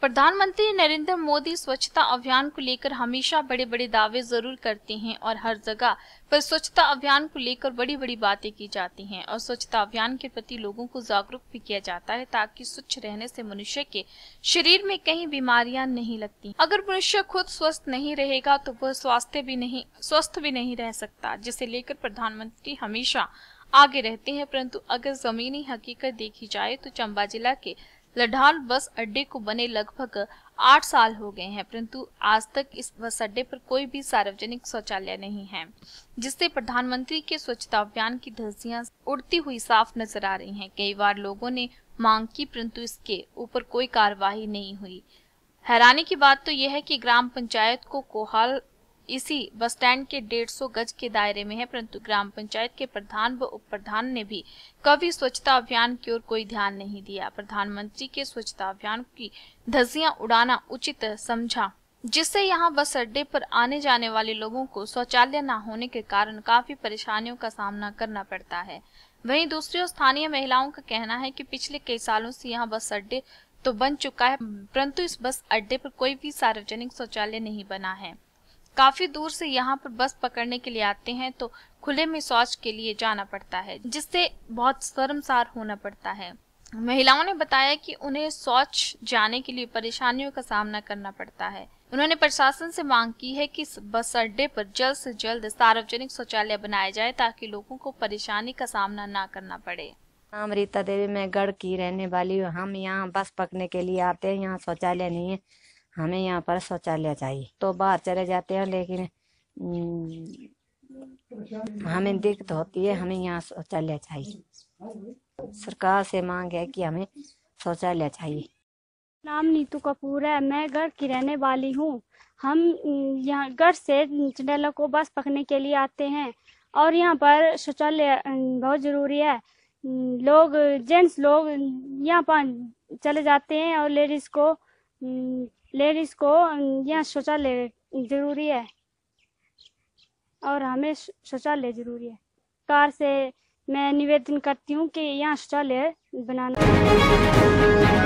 प्रधानमंत्री नरेंद्र मोदी स्वच्छता अभियान को लेकर हमेशा बड़े बड़े दावे जरूर करते हैं और हर जगह पर स्वच्छता अभियान को लेकर बड़ी बड़ी बातें की जाती हैं और स्वच्छता अभियान के प्रति लोगों को जागरूक भी किया जाता है ताकि स्वच्छ रहने से मनुष्य के शरीर में कहीं बीमारियां नहीं लगती अगर मनुष्य खुद स्वस्थ नहीं रहेगा तो वह स्वास्थ्य भी नहीं स्वस्थ भी नहीं रह सकता जिसे लेकर प्रधानमंत्री हमेशा आगे रहते हैं परंतु अगर जमीनी हकीकत देखी जाए तो चंबा जिला के लडान बस अड्डे को बने लगभग आठ साल हो गए हैं परंतु आज तक इस बस अड्डे पर कोई भी सार्वजनिक शौचालय नहीं है जिससे प्रधानमंत्री के स्वच्छता अभियान की धज्जियां उड़ती हुई साफ नजर आ रही हैं कई बार लोगों ने मांग की परंतु इसके ऊपर कोई कार्यवाही नहीं हुई हैरानी की बात तो यह है कि ग्राम पंचायत को कोहाल इसी बस स्टैंड के 150 गज के दायरे में है परंतु ग्राम पंचायत के प्रधान व उप प्रधान ने भी कभी स्वच्छता अभियान की ओर कोई ध्यान नहीं दिया प्रधानमंत्री के स्वच्छता अभियान की धजिया उड़ाना उचित समझा जिससे यहाँ बस अड्डे पर आने जाने वाले लोगों को शौचालय न होने के कारण काफी परेशानियों का सामना करना पड़ता है वहीं दूसरी ओर स्थानीय महिलाओं का कहना है कि पिछले कई सालों से यहाँ बस अड्डे तो बन चुका है परंतु इस बस अड्डे पर कोई भी सार्वजनिक शौचालय नहीं बना है काफी दूर से यहाँ पर बस पकड़ने के लिए आते हैं तो खुले में शौच के लिए जाना पड़ता है जिससे बहुत शर्मसार होना पड़ता है महिलाओं ने बताया कि उन्हें शौच जाने के लिए परेशानियों का सामना करना पड़ता है उन्होंने प्रशासन से मांग की है कि बस अड्डे पर जल्द से जल्द सार्वजनिक शौचालय बनाया जाए ताकि लोगों को परेशानी का सामना न करना पड़े नाम हाँ, रीता देवी मैं गढ़ की रहने वाली हूँ हम यहाँ बस पकने के लिए आते हैं यहाँ शौचालय नहीं है हमें यहाँ पर शौचालय चाहिए तो बाहर चले जाते हैं लेकिन हम्म, हमें दिक्कत होती है हमें यहाँ शौचालय चाहिए सरकार से मांग है कि हमें शौचालय चाहिए नाम नीतू कपूर है मैं घर की रहने वाली हूँ हम यहाँ घर से चंडेला को बस पकड़ने के लिए आते हैं और यहाँ पर शौचालय बहुत ज़रूरी है लोग जेंट्स लोग यहाँ पर चले जाते हैं और लेडीज़ को लेडीज़ को यहाँ शौचालय ज़रूरी है और हमें शौचालय ज़रूरी है कार से मैं निवेदन करती हूँ कि यहाँ शौचालय बनाना